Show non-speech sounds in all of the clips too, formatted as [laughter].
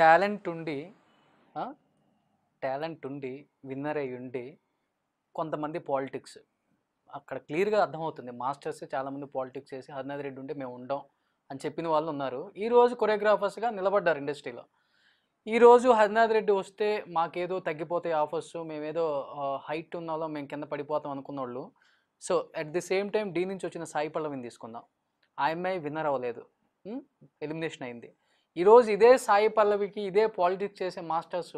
Talent ఉండి talent ఉండి winner అయ్యి ఉండి కొంతమంది పాలిటిక్స్ అక్కడ క్లియర్గా అర్థమవుతుంది మాస్టర్స్ చాలామంది పాలిటిక్స్ చేసి హరినాథ్ రెడ్డి ఉండి మేము ఉండం అని చెప్పిన వాళ్ళు ఉన్నారు ఈరోజు కొరియోగ్రాఫర్స్గా నిలబడ్డారు ఇండస్ట్రీలో ఈరోజు హరినాథ్ రెడ్డి వస్తే మాకేదో తగ్గిపోతాయి ఆఫర్స్ మేమేదో హైట్ ఉన్న వాళ్ళం మేము కింద పడిపోతాం అనుకున్న వాళ్ళు so at the same time Dhee నుంచి వచ్చిన సాయి పల్లవిని తీసుకుందాం ఆ అమ్మాయి విన్నర్ అవ్వలేదు ఎలిమినేషన్ అయింది ఈరోజు ఇదే సాయి పల్లవికి ఇదే పాలిటిక్స్ చేసే మాస్టర్స్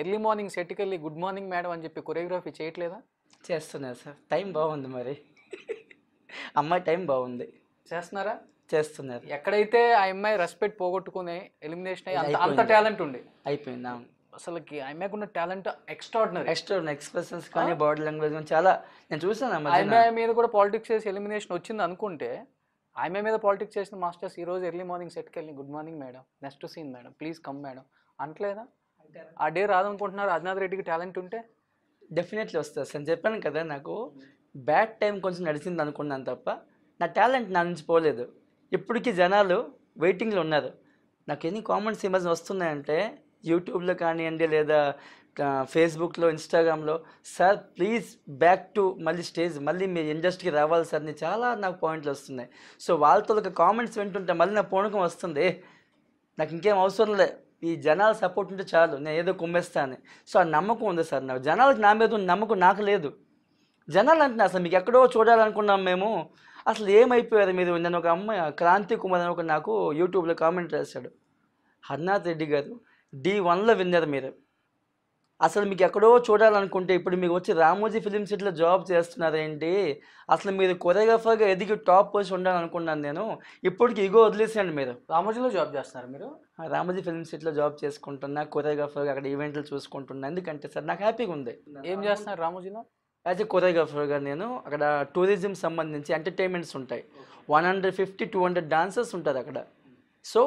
ఎర్లీ మార్నింగ్ సెట్కి వెళ్ళి గుడ్ మార్నింగ్ మేడం అని చెప్పి కొరియోగ్రఫీ చేయట్లేదా చేస్తున్నారు సార్ టైం బాగుంది మరి అమ్మాయి టైం బాగుంది చేస్తున్నారా చేస్తున్నారు ఎక్కడైతే ఆ అమ్మాయి రెస్పెక్ట్ పోగొట్టుకునే ఎలిమినేషన్ అయ్యి అంత టాలెంట్ ఉంది అయిపోయింది అసలు అసలుకి ఉన్న టాలెంట్ ఎక్స్ట్రాడినరీ ఎక్స్ట్రాడినరీ ఎక్స్ప్రెషన్స్ కానీ బాడీ లాంగ్వేజ్ కానీ చాలా నేను చూసాను అమ్మాయి మీద కూడా పాలిటిక్స్ చేసి ఎలిమినేషన్ వచ్చింది అనుకుంటే ఆమె మీద పాలిటిక్స్ చేసిన మాస్టర్స్ ఈ రోజు ఎర్లీ మార్నింగ్ సెట్కి వెళ్ళి good morning madam next scene madam please come madam అంటలేదా ఆ డే రాదనుకుంటున్నారు రాజనాథ్ రెడ్డికి టాలెంట్ ఉంటే డెఫినెట్లీ వస్తుంది సార్ చెప్పాను కదా నాకు బ్యాడ్ టైం కొంచెం నడిచింది అనుకున్నాను తప్ప నా టాలెంట్ నా నుంచి పోలేదు ఇప్పటికీ జనాలు వెయిటింగ్లో ఉన్నారు నాకు ఎన్ని కామెంట్స్ ఈ వస్తున్నాయంటే యూట్యూబ్లో కానివ్వండి లేదా ఫేస్బుక్లో ఇన్స్టాగ్రామ్లో సార్ ప్లీజ్ బ్యాక్ టు మళ్ళీ స్టేజ్ మళ్ళీ మీ ఇండస్ట్రీకి రావాలి సార్ అని చాలా నాకు పాయింట్లు వస్తున్నాయి సో వాళ్ళతో ఒక కామెంట్స్ వింటుంటే మళ్ళీ నా పూణకం వస్తుంది నాకు ఇంకేం అవసరం లే ఈ జనాల సపోర్ట్ ఉంటే చాలు నేను ఏదో కుమ్మేస్తాను సో ఆ నమ్మకం ఉంది సార్ నాకు జనాలకు నా మీద ఉన్న నమ్మకం నాకు లేదు జనాలు అంటున్నా అసలు మీకు ఎక్కడో చూడాలనుకున్నాం మేము అసలు ఏమైపోయారు మీరు నేను ఒక అమ్మాయి క్రాంతి కుమార్ అని ఒక నాకు యూట్యూబ్లో కామెంట్ రాశాడు హర్నాథ్ రెడ్డి గారు డి వన్లో విన్నారు మీరు అసలు మీకు ఎక్కడో చూడాలనుకుంటే ఇప్పుడు మీకు వచ్చి రామోజీ ఫిలిం సిటీలో జాబ్ చేస్తున్నారేంటి అసలు మీరు కొరియోగ్రాఫర్గా ఎదిగి టాప్ పొజిషన్ ఉండాలనుకున్నాను నేను ఇప్పటికి ఇగో వదిలేసేయండి మీరు రామోజీలో జాబ్ చేస్తున్నారు మీరు రామోజీ ఫిలిం సిటీలో జాబ్ చేసుకుంటున్నా కొరియోగ్రాఫర్గా అక్కడ ఈవెంట్లు చూసుకుంటున్నా ఎందుకంటే సార్ నాకు హ్యాపీగా ఉంది ఏం చేస్తున్నారు రామోజీలో యాజ్ ఎ కొరియోగ్రాఫర్గా నేను అక్కడ టూరిజం సంబంధించి ఎంటర్టైన్మెంట్స్ ఉంటాయి one hundred fifty two hundred dancers ఉంటుంది అక్కడ so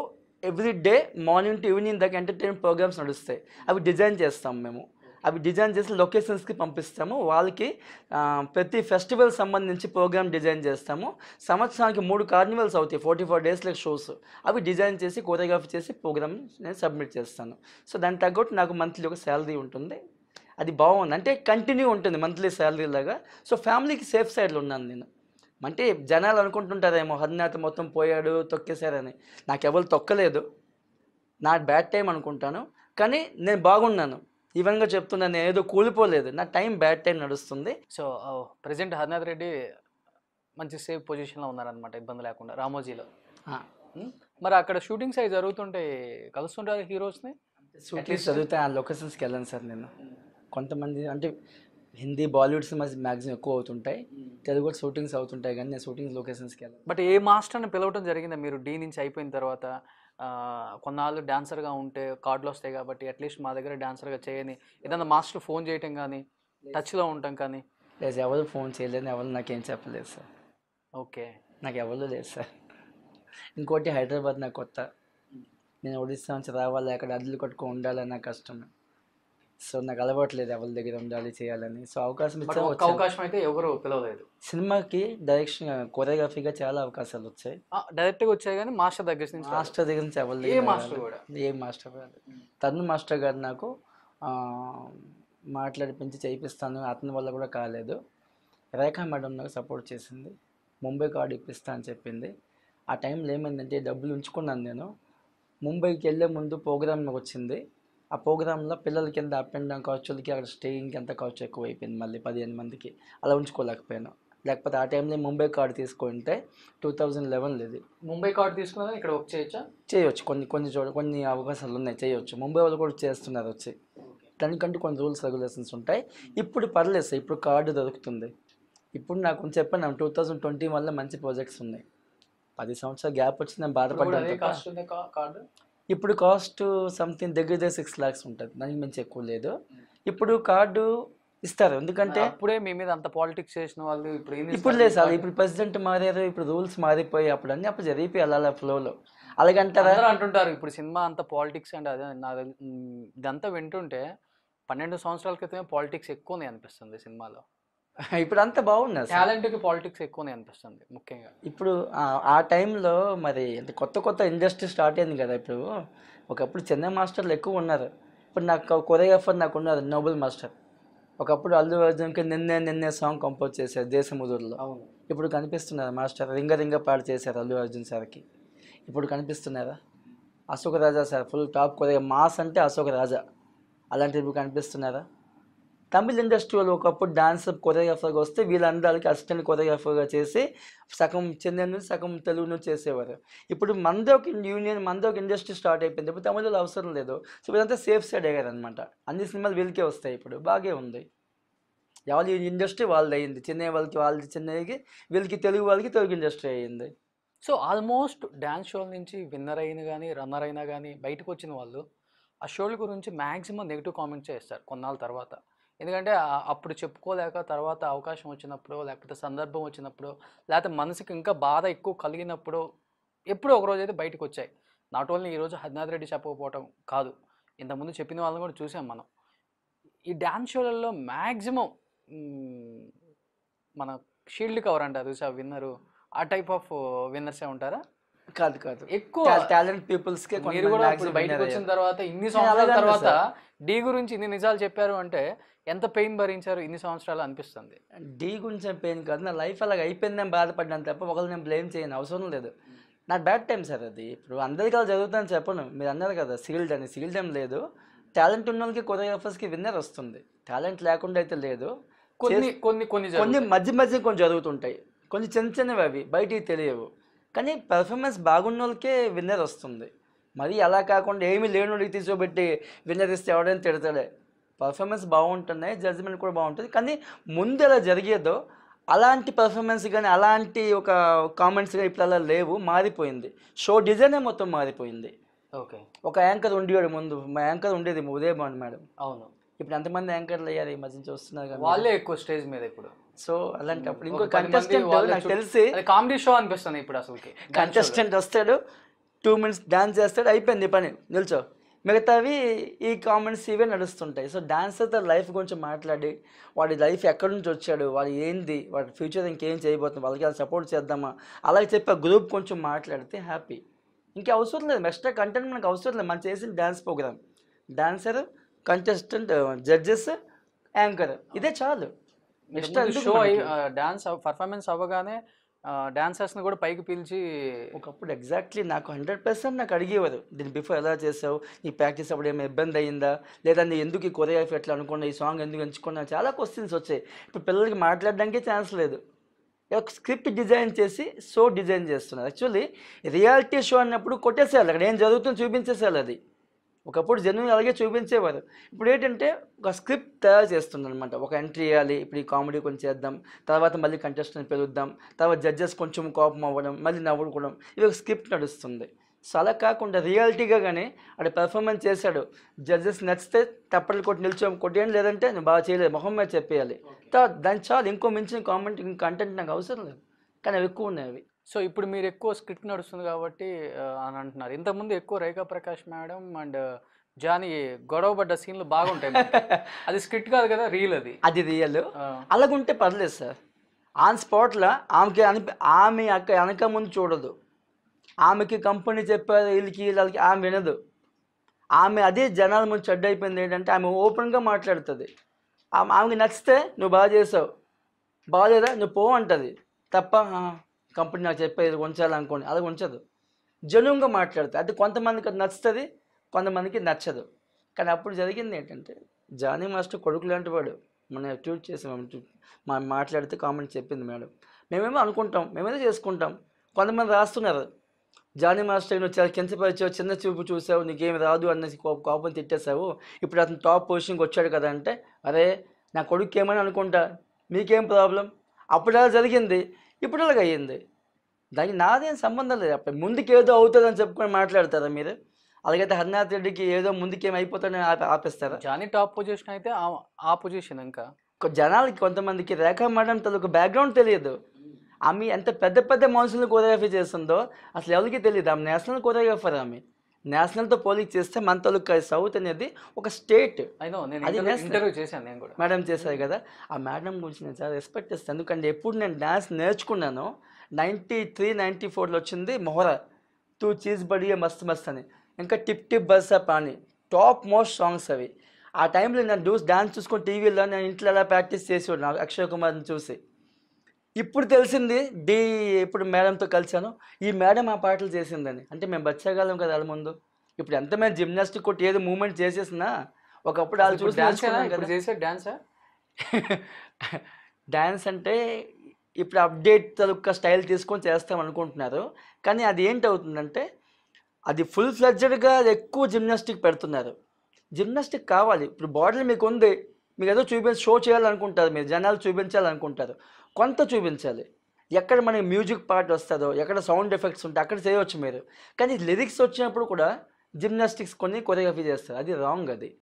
every day morning to evening దాకా ఎంటర్టైన్మెంట్ ప్రోగ్రామ్స్ నడుస్తాయి అవి డిజైన్ చేస్తాం మేము అవి డిజైన్ చేసి లొకేషన్స్కి పంపిస్తాము వాళ్ళకి ప్రతి ఫెస్టివల్ సంబంధించి ప్రోగ్రామ్ డిజైన్ చేస్తాము సంవత్సరానికి మూడు కార్నివల్స్ అవుతాయి ఫార్టీ ఫోర్ డేస్లో షోస్ అవి డిజైన్ చేసి కోరియోగ్రఫీ చేసి ప్రోగ్రామ్ నేను సబ్మిట్ చేస్తాను సో దానికి తగ్గట్టు నాకు మంత్లీ ఒక శాలరీ ఉంటుంది అది బాగుంది అంటే కంటిన్యూ ఉంటుంది మంత్లీ శాలరీ లాగా సో ఫ్యామిలీకి సేఫ్ సైడ్లో ఉన్నాను నేను అంటే జనాలు అనుకుంటుంటారేమో హరినాథ్ మొత్తం పోయాడు తొక్కేశారని నాకెవరు తొక్కలేదు నా బ్యాడ్ టైం అనుకుంటాను కానీ నేను బాగున్నాను ఈవెన్గా చెప్తున్నాను నేను ఏదో కూలిపోలేదు నా టైం బ్యాడ్ టైం నడుస్తుంది సో ప్రజెంట్ హరినాథ్ రెడ్డి మంచి సేఫ్ పొజిషన్లో ఉన్నారనమాట ఇబ్బంది లేకుండా రామోజీలో మరి అక్కడ షూటింగ్స్ అవి జరుగుతుంటే కలుస్తుంటారు హీరోస్ని షూటింగ్స్ చదివితే ఆ లొకేషన్స్కి వెళ్ళాను సార్ నేను కొంతమంది అంటే హిందీ బాలీవుడ్ సినిమాస్ మ్యాక్సిమం ఎక్కువ అవుతుంటాయి hmm. తెలుగు కూడా షూటింగ్స్ అవుతుంటాయి కానీ నేను షూటింగ్స్ లొకేషన్స్కి వెళ్ళాను బట్ ఏ మాస్టర్ని పిలవడం జరిగిందా మీరు డీ నుంచి అయిపోయిన తర్వాత కొన్నాళ్ళు డాన్సర్గా ఉంటే కార్డులు వస్తాయి కాబట్టి అట్లీస్ట్ మా దగ్గర డాన్సర్గా చేయని ఏదైనా మాస్టర్ ఫోన్ చేయటం కానీ టచ్లో ఉండటం కానీ లేదు ఎవరు ఫోన్ చేయలేదు ఎవరు నాకేం చెప్పలేదు సార్ ఓకే నాకు ఎవరు లేదు సార్ ఇంకోటి హైదరాబాద్ నాకు కొత్త hmm. నేను ఒడిస్సా నుంచి రావాలి అక్కడ అడ్లు కట్టుకో ఉండాలని నా కష్టమే సో నాకు అలవాట్లేదు ఎవరి దగ్గర ఉండాలి చేయాలని సో అవకాశం ఇచ్చా అవకాశం అయితే ఎవరు పిలవలేదు సినిమాకి డైరెక్షన్ కొరియోగ్రఫీగా చాలా అవకాశాలు వచ్చాయి డైరెక్ట్ గా వచ్చాయి కానీ మాస్టర్ దగ్గర నుంచి మాస్టర్ దగ్గర నుంచి ఎవరు ఏ మాస్టర్ కూడా ఏ మాస్టర్ తను మాస్టర్ గారు నాకు మాట్లాడి పెంచి చేయిపిస్తాను అతని వల్ల కూడా కాలేదు రేఖా మేడం నాకు సపోర్ట్ చేసింది ముంబై కార్డు ఇప్పిస్తా అని చెప్పింది ఆ టైంలో ఏమైందంటే డబ్బులు ఉంచుకున్నాను నేను ముంబైకి వెళ్ళే ముందు ప్రోగ్రామ్ వచ్చింది ఆ ప్రోగ్రాంలో పిల్లలకి ఎంత అప్ అండ్ డౌన్ ఖర్చులకి అక్కడ స్టేయింగ్కి ఎంత ఖర్చు ఎక్కువ అయిపోయింది మళ్ళీ పదిహేను మందికి అలా ఉంచుకోలేకపోయాను లేకపోతే ఆ టైంలో ముంబై కార్డు తీసుకుంటే టూ థౌజండ్ లెవెన్లో ఇది ముంబై కార్డు తీసుకున్నా ఇక్కడ వర్క్ చేయొచ్చా చేయొచ్చు కొన్ని కొన్ని చోట కొన్ని అవకాశాలు ఉన్నాయి చేయొచ్చు ముంబై వాళ్ళు కూడా చేస్తున్నారు వచ్చి దానికంటూ కొన్ని రూల్స్ రెగ్యులేషన్స్ ఉంటాయి ఇప్పుడు పర్లేదు సార్ ఇప్పుడు కార్డు దొరుకుతుంది ఇప్పుడు నాకు కొంచెం చెప్పాను టూ థౌజండ్ ట్వంటీ వల్ల మంచి ప్రాజెక్ట్స్ ఉన్నాయి పది సంవత్సరాల గ్యాప్ వచ్చి నేను బాధపడ్డాను ఇప్పుడు కాస్ట్ సంథింగ్ దగ్గర దగ్గర సిక్స్ ల్యాక్స్ ఉంటుంది దానికి మించి ఎక్కువ లేదు ఇప్పుడు కార్డు ఇస్తారు ఎందుకంటే ఇప్పుడే మీ మీద అంత పాలిటిక్స్ చేసిన వాళ్ళు ఇప్పుడు ఇప్పుడు లేదు సార్ ఇప్పుడు ప్రెసిడెంట్ మారారు ఇప్పుడు రూల్స్ మారిపోయి అప్పుడు అన్ని అప్పుడు జరిగిపోయి వెళ్ళాలి ఫ్లోలో అలాగంటారా అంటుంటారు ఇప్పుడు సినిమా అంత పాలిటిక్స్ అండ్ అదే నా ఇదంతా వింటుంటే పన్నెండు సంవత్సరాల క్రితమే పాలిటిక్స్ ఎక్కువ ఉంది అనిపిస్తుంది సినిమాలో [laughs] ఇప్పుడు అంతా బాగుంది కి పాలిటిక్స్ ఎక్కువనే అనిపిస్తుంది ముఖ్యంగా ఇప్పుడు ఆ టైంలో మరి అంటే కొత్త కొత్త ఇండస్ట్రీ స్టార్ట్ అయింది కదా ఇప్పుడు ఒకప్పుడు చెన్నై మాస్టర్లు ఎక్కువ ఉన్నారు ఇప్పుడు నాకు కొరియోగ్రాఫర్ నాకు ఉన్నారు నోబుల్ మాస్టర్ ఒకప్పుడు అల్లు అర్జున్కి నిన్నే నిన్నే సాంగ్ కంపోజ్ చేశారు దేశముదుర్లో అవును ఇప్పుడు కనిపిస్తున్నారు మాస్టర్ రింగ రింగ పాడు చేశారు అల్లు అర్జున్ సార్కి ఇప్పుడు కనిపిస్తున్నారా Ashok Raja sir full top కొద్దిగా మాస్ అంటే అశోక్ రాజా అలాంటివి కనిపిస్తున్నారా ఇండస్ట్రీ ఇండస్ట్రీలో ఒకప్పుడు డాన్స్ కొరియోగ్రాఫర్గా వస్తే వీళ్ళందరికీ అసిస్టెంట్ కొరియోగ్రాఫర్గా చేసి సగం చెన్నై నుంచి సగం తెలుగు నుంచి చేసేవారు ఇప్పుడు మనదే ఒక యూనియన్ మనదే ఒక ఇండస్ట్రీ స్టార్ట్ అయిపోయింది ఇప్పుడు తమిళలో అవసరం లేదు సో వీళ్ళంతా సేఫ్ సైడ్ అయ్యారు అనమాట అన్ని సినిమాలు వీళ్ళకే వస్తాయి ఇప్పుడు బాగే ఉంది ఎవరి ఇండస్ట్రీ వాళ్ళది అయ్యింది చెన్నై వాళ్ళకి వాళ్ళది చెన్నైకి వీళ్ళకి తెలుగు వాళ్ళకి తెలుగు ఇండస్ట్రీ అయ్యింది సో ఆల్మోస్ట్ డ్యాన్స్ షోల నుంచి విన్నర్ అయిన కానీ రన్నర్ అయినా కానీ బయటకు వచ్చిన వాళ్ళు ఆ షోల గురించి మ్యాక్సిమం నెగిటివ్ కామెంట్స్ చేస్తారు కొన్నాళ్ళ తర్వాత ఎందుకంటే అప్పుడు చెప్పుకోలేక తర్వాత అవకాశం వచ్చినప్పుడు లేకపోతే సందర్భం వచ్చినప్పుడు లేకపోతే మనసుకి ఇంకా బాధ ఎక్కువ కలిగినప్పుడు ఎప్పుడో ఒకరోజు అయితే బయటకు వచ్చాయి నాట్ ఓన్లీ ఈరోజు హరినాథ్ రెడ్డి చెప్పకపోవటం కాదు ఇంతకుముందు చెప్పిన వాళ్ళని కూడా చూసాం మనం ఈ డ్యాన్స్ షోలలో మ్యాక్సిమం మన షీల్డ్ కవర్ అంటారు చూసా విన్నరు ఆ టైప్ ఆఫ్ విన్నర్సే ఉంటారా కాదు కాదు ఎక్కువ టాలెంట్ పీపుల్స్ మీరు కూడా బయటకు వచ్చిన తర్వాత ఇన్ని సంవత్సరాల తర్వాత డీ గురించి ఇన్ని నిజాలు చెప్పారు అంటే ఎంత పెయిన్ భరించారు ఇన్ని సంవత్సరాలు అనిపిస్తుంది డీ గురించి పెయిన్ కాదు నా లైఫ్ అలాగ అయిపోయింది నేను బాధపడ్డాను తప్ప ఒకళ్ళు నేను బ్లేమ్ చేయను అవసరం లేదు నా బ్యాడ్ టైం సార్ అది ఇప్పుడు అందరికీ అలా చదువుతాను చెప్పను మీరు అన్నారు కదా సీల్డ్ అని సీల్డ్ ఏం లేదు టాలెంట్ ఉన్న వాళ్ళకి కొరియోగ్రాఫర్స్కి విన్నర్ వస్తుంది టాలెంట్ లేకుండా అయితే లేదు కొన్ని కొన్ని కొన్ని కొన్ని మధ్య మధ్య కొన్ని జరుగుతుంటాయి కొన్ని చిన్న చిన్నవి అవి బయటికి తెలియవు కానీ పెర్ఫార్మెన్స్ బాగున్న వాళ్ళకే విన్నర్ వస్తుంది మరి అలా కాకుండా ఏమీ వాళ్ళకి తీసుకోబెట్టి విన్నర్ ఇస్తే ఎవడైనా తిడతాడే పర్ఫార్మెన్స్ బాగుంటున్నాయి జడ్జిమెంట్ కూడా బాగుంటుంది కానీ ముందు ఎలా జరిగేదో అలాంటి పర్ఫార్మెన్స్ కానీ అలాంటి ఒక కామెంట్స్ కానీ ఇప్పుడు అలా లేవు మారిపోయింది షో డిజైనే మొత్తం మారిపోయింది ఓకే ఒక యాంకర్ ఉండేవాడు ముందు మా యాంకర్ ఉండేది ఉదయభాన్ మేడం అవును ఇప్పుడు ఎంతమంది యాంకర్లు అయ్యారు ఈ మధ్య చూస్తున్నారు కదా వాళ్ళే ఎక్కువ స్టేజ్ మీద ఇప్పుడు సో అలాంటప్పుడు ఇంకో కంటెస్టెంట్ నాకు తెలిసి కామెడీ షో అనిపిస్తుంది ఇప్పుడు అసలు కంటెస్టెంట్ వస్తాడు టూ మినిట్స్ డాన్స్ చేస్తాడు అయిపోయింది పని నిల్చో మిగతావి ఈ కామెంట్స్ ఇవే నడుస్తుంటాయి సో డాన్సర్ తన లైఫ్ గురించి మాట్లాడి వాడి లైఫ్ ఎక్కడి నుంచి వచ్చాడు వాడు ఏంది వాడి ఫ్యూచర్ ఇంకేం చేయబోతుంది వాళ్ళకి అలా సపోర్ట్ చేద్దామా అలాగే చెప్పి ఆ గ్రూప్ కొంచెం మాట్లాడితే హ్యాపీ ఇంకా అవసరం లేదు ఎక్స్ట్రా కంటెంట్ మనకు అవసరం లేదు మనం చేసిన dance program dancer contestant judges anchor ఇదే చాలు షో డాన్స్ పర్ఫార్మెన్స్ అవ్వగానే డాన్సర్స్ని కూడా పైకి పిలిచి ఒకప్పుడు ఎగ్జాక్ట్లీ నాకు హండ్రెడ్ పర్సెంట్ నాకు అడిగేవారు దీని బిఫోర్ ఎలా చేసావు నీ ప్రాక్టీస్ అప్పుడు ఏమైనా ఇబ్బంది అయ్యిందా లేదా నీ ఎందుకు ఈ కొరియోగ్రఫీ ఎట్లా అనుకున్నా ఈ సాంగ్ ఎందుకు ఎంచుకున్నా చాలా క్వశ్చన్స్ వచ్చాయి ఇప్పుడు పిల్లలకి మాట్లాడడానికి ఛాన్స్ లేదు ఒక స్క్రిప్ట్ డిజైన్ చేసి షో డిజైన్ చేస్తున్నారు యాక్చువల్లీ రియాలిటీ షో అన్నప్పుడు కొట్టేసేయాలి అక్కడ ఏం జరుగుతుందో చూపించేసేయాలి అది ఒకప్పుడు జనం అలాగే చూపించేవారు ఇప్పుడు ఏంటంటే ఒక స్క్రిప్ట్ తయారు చేస్తుందనమాట ఒక ఎంట్రీ వేయాలి ఇప్పుడు ఈ కామెడీ కొంచెం చేద్దాం తర్వాత మళ్ళీ కంటెస్టెంట్ పెరుగుద్దాం తర్వాత జడ్జెస్ కొంచెం కోపం అవ్వడం మళ్ళీ నవ్వుకోవడం ఇది ఒక స్క్రిప్ట్ నడుస్తుంది సో అలా కాకుండా రియాలిటీగా కానీ అక్కడ పెర్ఫార్మెన్స్ చేశాడు జడ్జెస్ నచ్చితే తప్పటి కొట్టి నిల్చోం కొట్టేయండి లేదంటే నేను బాగా చేయలేదు మొహం మీద చెప్పేయాలి తర్వాత దాని చాలు ఇంకో మించిన కామెంట్ ఇంకో కంటెంట్ నాకు అవసరం లేదు కానీ అవి ఎక్కువ ఉన్నాయి అవి సో ఇప్పుడు మీరు ఎక్కువ స్క్రిప్ట్ నడుస్తుంది కాబట్టి అని అంటున్నారు ఇంతకుముందు ఎక్కువ రేఖా ప్రకాష్ మేడం అండ్ జానీ గొడవ పడ్డ సీన్లు బాగుంటాయి [laughs] అది స్క్రిప్ట్ కాదు కదా రియల్ అది అది రియల్ అలాగుంటే పర్లేదు సార్ ఆన్ స్పాట్లో ఆమెకి అని ఆమె అక్క వెనక ముందు చూడదు ఆమెకి కంపెనీ చెప్పారు వీళ్ళకి వీళ్ళకి ఆమె వినదు ఆమె అదే జనాల ముందు చెడ్డ అయిపోయింది ఏంటంటే ఆమె ఓపెన్గా మాట్లాడుతుంది ఆమె ఆమెకి నచ్చితే నువ్వు బాగా చేసావు బాగా నువ్వు పో అంటుంది తప్ప కంపెనీ నాకు చెప్పేది ఉంచాలనుకోండి అది ఉంచదు జనువుగా మాట్లాడుతుంది అది కొంతమందికి అది నచ్చుతుంది కొంతమందికి నచ్చదు కానీ అప్పుడు జరిగింది ఏంటంటే జానీ మాస్టర్ కొడుకు లాంటి వాడు మన ట్వీట్ చేసాం మా మాట్లాడితే కామెంట్ చెప్పింది మేడం మేమేమో అనుకుంటాం మేమేదో చేసుకుంటాం కొంతమంది రాస్తున్నారు జానీ మాస్టర్ నువ్వు చాలా కించపరిచావు చిన్న చూపు చూసావు నీకేమి రాదు అనేసి కో కోపం తిట్టేశావు ఇప్పుడు అతను టాప్ పొజిషన్కి వచ్చాడు కదా అంటే అరే నా కొడుకు ఏమని అనుకుంటా మీకేం ప్రాబ్లం అప్పుడు అలా జరిగింది ఇప్పుడు ఇలాగ అయ్యింది దానికి నాదేం సంబంధం లేదు అప్పుడు ముందుకేదో అవుతుందని చెప్పుకొని మాట్లాడతారా మీరు అలాగైతే హరినాథ్ రెడ్డికి ఏదో ముందుకేం అయిపోతాడని ఆపేస్తారా జానీ టాప్ పొజిషన్ అయితే ఆ పొజిషన్ ఇంకా జనాలకి కొంతమందికి రేఖ మేడం తనకు బ్యాక్గ్రౌండ్ తెలియదు ఆమె ఎంత పెద్ద పెద్ద మనుషులను కోరియోగ్రఫీ చేస్తుందో అసలు ఎవరికి తెలియదు ఆమె నేషనల్ కోరియోగ్రఫర్ ఆమె నేషనల్తో పోలిక్ చేస్తే మన తాలూకా సౌత్ అనేది ఒక స్టేట్ ఇంటర్వ్యూ చేశాను నేను కూడా మేడం చేశారు కదా ఆ మేడం గురించి నేను చాలా రెస్పెక్ట్ చేస్తాను ఎందుకంటే ఎప్పుడు నేను డ్యాన్స్ నేర్చుకున్నాను నైంటీ త్రీ నైంటీ ఫోర్లో వచ్చింది మొహర టూ చీజ్ బడియే మస్త్ మస్త్ అని ఇంకా టిప్ టిప్ బస్ అప్ అని టాప్ మోస్ట్ సాంగ్స్ అవి ఆ టైంలో నేను డ్యూస్ డ్యాన్స్ చూసుకొని టీవీలో నేను ఇంట్లో ఎలా ప్రాక్టీస్ చేసేవాడు అక్షయ్ కుమార్ని చూసి ఇప్పుడు తెలిసింది డి ఇప్పుడు మేడంతో కలిశాను ఈ మేడం ఆ పాటలు చేసిందని అంటే మేము బచ్చగాలం కదా వాళ్ళ ముందు ఇప్పుడు ఎంత మేము జిమ్నాస్టిక్ కొట్టి ఏదో మూమెంట్ చేసేసినా ఒకప్పుడు వాళ్ళు చూసి చేసే డాన్సా డాన్స్ అంటే ఇప్పుడు అప్డేట్ తలుక్క స్టైల్ తీసుకొని చేస్తాం అనుకుంటున్నారు కానీ అది ఏంటవుతుందంటే అది ఫుల్ ఫ్లెడ్జెడ్గా ఎక్కువ జిమ్నాస్టిక్ పెడుతున్నారు జిమ్నాస్టిక్ కావాలి ఇప్పుడు బాడీ మీకు ఉంది మీకు ఏదో చూపించి షో చేయాలనుకుంటారు మీరు జనాలు చూపించాలనుకుంటారు కొంత చూపించాలి ఎక్కడ మనకి మ్యూజిక్ పార్ట్ వస్తుందో ఎక్కడ సౌండ్ ఎఫెక్ట్స్ ఉంటే అక్కడ చేయవచ్చు మీరు కానీ లిరిక్స్ వచ్చినప్పుడు కూడా జిమ్నాస్టిక్స్ కొన్ని కొరియోగ్రఫీ చేస్తారు అది రాంగ్ అది